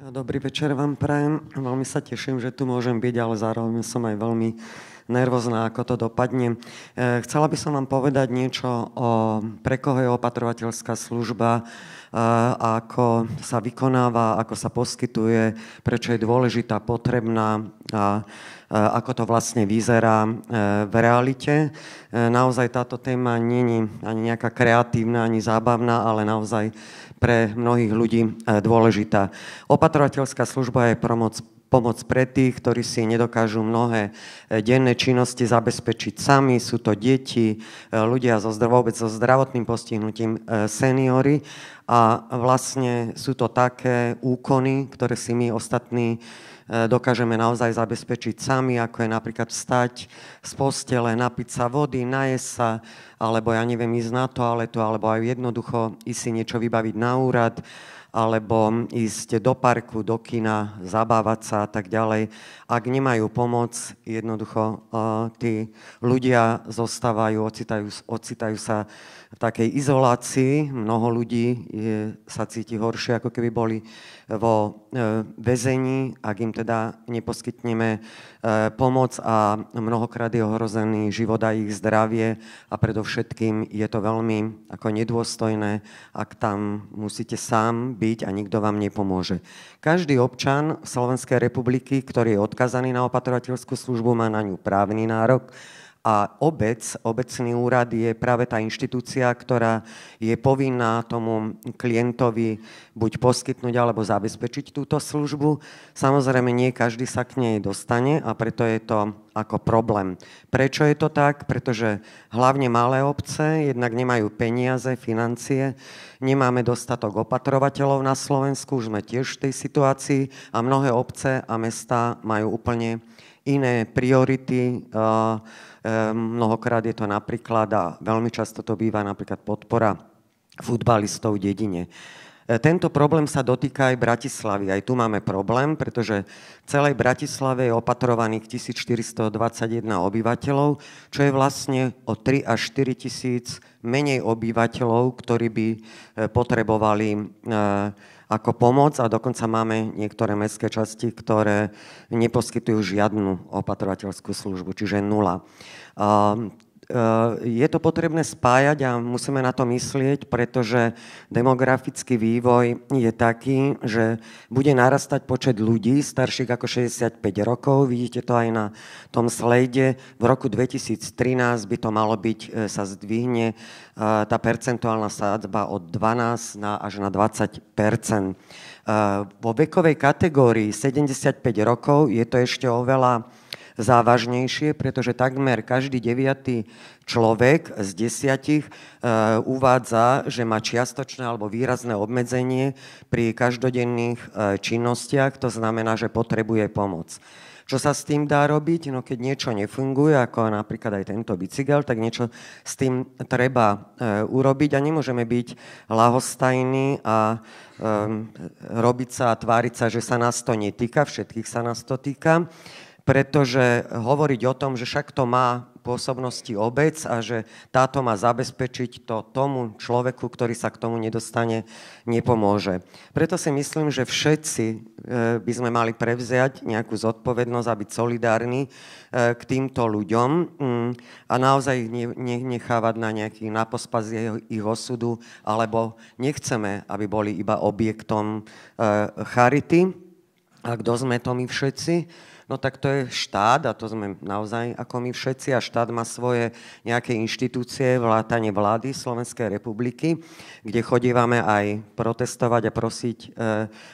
Dobrý večer vám prajem. Veľmi sa teším, že tu môžem byť, ale zároveň som aj veľmi nervózna, ako to dopadne. E, chcela by som vám povedať niečo o pre koho je opatrovateľská služba, e, ako sa vykonáva, ako sa poskytuje, prečo je dôležitá, potrebná a e, ako to vlastne vyzerá v realite. Naozaj táto téma nie je ani nejaká kreatívna, ani zábavná, ale naozaj pre mnohých ľudí dôležitá. Opatrovateľská služba je pomoc pre tých, ktorí si nedokážu mnohé e, denné činnosti zabezpečiť sami. Sú to deti, e, ľudia so, vôbec so zdravotným postihnutím, e, seniory. A vlastne sú to také úkony, ktoré si my ostatní dokážeme naozaj zabezpečiť sami, ako je napríklad vstať z postele, napiť sa vody, najesť sa, alebo ja neviem, ísť na toaletu, alebo aj jednoducho ísť si niečo vybaviť na úrad alebo ísť do parku, do kina, zabávať sa a tak ďalej. Ak nemajú pomoc, jednoducho e, tí ľudia zostávajú, ocitajú, ocitajú sa v takej izolácii. Mnoho ľudí je, sa cíti horšie, ako keby boli vo e, väzení, ak im teda neposkytneme e, pomoc a mnohokrát je ohrozený život a ich zdravie a predovšetkým je to veľmi ako nedôstojné, ak tam musíte sám byť a nikto vám nepomôže. Každý občan Slovenskej republiky, ktorý je odkazaný na opatrovateľskú službu, má na ňu právny nárok a obec, obecný úrad je práve tá inštitúcia, ktorá je povinná tomu klientovi buď poskytnúť alebo zabezpečiť túto službu. Samozrejme, nie každý sa k nej dostane a preto je to ako problém. Prečo je to tak? Pretože hlavne malé obce jednak nemajú peniaze, financie, nemáme dostatok opatrovateľov na Slovensku, už sme tiež v tej situácii a mnohé obce a mesta majú úplne iné priority. Mnohokrát je to napríklad, a veľmi často to býva napríklad podpora futbalistov v dedine. E, tento problém sa dotýka aj Bratislavy. Aj tu máme problém, pretože v celej Bratislave je opatrovaných 1421 obyvateľov, čo je vlastne o 3 až 4 tisíc menej obyvateľov, ktorí by e, potrebovali e, ako pomoc a dokonca máme niektoré mestské časti, ktoré neposkytujú žiadnu opatrovateľskú službu, čiže nula. Eh, je to potrebné spájať a musíme na to myslieť, pretože demografický vývoj je taký, že bude narastať počet ľudí starších ako 65 rokov. Vidíte to aj na tom slejde. V roku 2013 by to malo byť, eh, sa zdvihne eh, tá percentuálna sádzba od 12 na až na 20 Vo vekovej kategórii 75 rokov je to ešte oveľa závažnejšie, pretože takmer každý deviatý človek z desiatich eh, uvádza, že má čiastočné alebo výrazné obmedzenie pri každodenných eh, činnostiach, to znamená, že potrebuje pomoc. Čo sa s tým dá robiť? No keď niečo nefunguje, ako napríklad aj tento bicykel, tak niečo s tým treba e, urobiť a nemôžeme byť lahostajní a e, robiť sa a tváriť sa, že sa nás to netýka, všetkých sa nás to týka pretože hovoriť o tom, že však to má pôsobnosti obec a že táto má zabezpečiť to tomu človeku, ktorý sa k tomu nedostane, nepomôže. Preto si myslím, že všetci e, by sme mali prevziať nejakú zodpovednosť a byť solidárni e, k týmto ľuďom mm, a naozaj nechávať na nejaký napospas ich osudu, alebo nechceme, aby boli iba objektom e, charity. A kto sme to my všetci? No tak to je štát a to sme naozaj ako my všetci a štát má svoje nejaké inštitúcie, vlátanie vlády Slovenskej republiky, kde chodívame aj protestovať a prosiť e,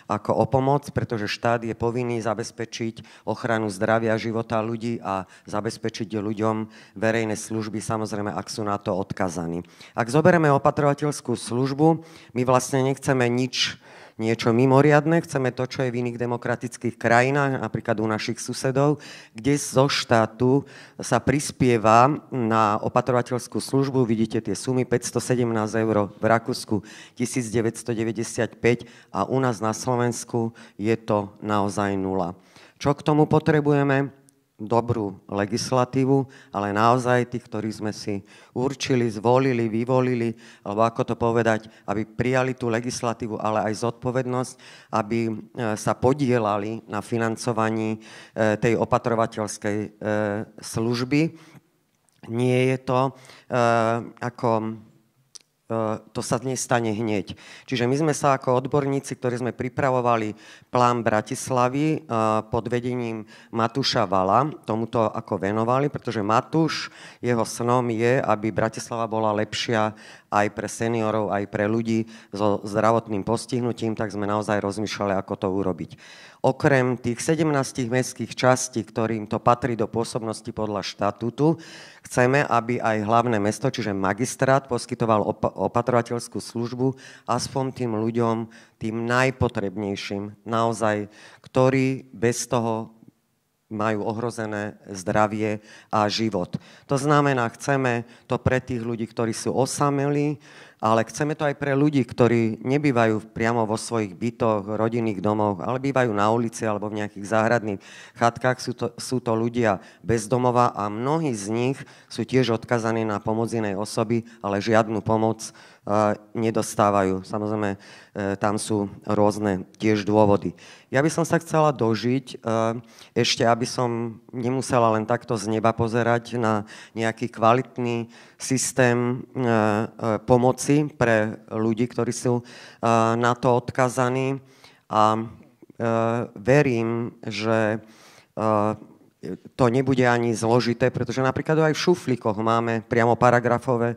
ako o pomoc, pretože štát je povinný zabezpečiť ochranu zdravia života ľudí a zabezpečiť ľuďom verejné služby, samozrejme, ak sú na to odkazaní. Ak zoberieme opatrovateľskú službu, my vlastne nechceme nič niečo mimoriadne, chceme to, čo je v iných demokratických krajinách, napríklad u našich susedov, kde zo štátu sa prispieva na opatrovateľskú službu, vidíte tie sumy 517 eur v Rakúsku, 1995 a u nás na Slovensku je to naozaj nula. Čo k tomu potrebujeme? dobrú legislatívu, ale naozaj tých, ktorí sme si určili, zvolili, vyvolili, alebo ako to povedať, aby prijali tú legislatívu, ale aj zodpovednosť, aby e, sa podielali na financovaní e, tej opatrovateľskej e, služby. Nie je to ako Eh, to sa nestane hneď. Čiže my sme sa ako odborníci, ktorí sme pripravovali plán Bratislavy eh, pod vedením Matúša Vala, tomuto ako venovali, pretože Matúš, jeho snom je, aby Bratislava bola lepšia aj pre seniorov, aj pre ľudí so zdravotným postihnutím, tak sme naozaj rozmýšľali, ako to urobiť. Okrem tých 17 mestských častí, ktorým to patrí do pôsobnosti podľa štatútu, chceme, aby aj hlavné mesto, čiže magistrát, poskytoval op- opatrovateľskú službu aspoň tým ľuďom, tým najpotrebnejším, naozaj, ktorí bez toho majú ohrozené zdravie a život. To znamená, chceme to pre tých ľudí, ktorí sú osamelí, ale chceme to aj pre ľudí, ktorí nebývajú priamo vo svojich bytoch, rodinných domoch, ale bývajú na ulici alebo v nejakých záhradných chatkách. Sú to, sú to ľudia bezdomova a mnohí z nich sú tiež odkazaní na pomoc inej osoby, ale žiadnu pomoc nedostávajú. Samozrejme, e, tam sú rôzne tiež dôvody. Ja by som sa chcela dožiť, e, ešte aby som nemusela len takto z neba pozerať na nejaký kvalitný systém e, pomoci pre ľudí, ktorí sú na to odkazaní. A verím, že to nebude ani zložité, pretože napríklad aj v šuflíkoch máme priamo paragrafové e,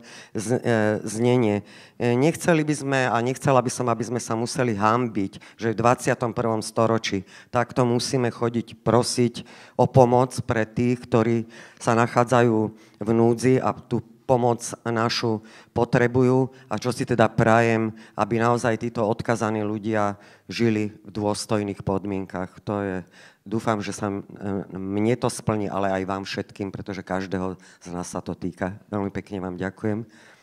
znenie. E, nechceli by sme a nechcela by som, aby sme sa museli hambiť, že v 21. storočí takto musíme chodiť prosiť o pomoc pre tých, ktorí sa nachádzajú v núdzi a tú pomoc našu potrebujú a čo si teda prajem, aby naozaj títo odkazaní ľudia žili v dôstojných podmienkach. To je, dúfam, že sa mne to splní, ale aj vám všetkým, pretože každého z nás sa to týka. Veľmi pekne vám ďakujem.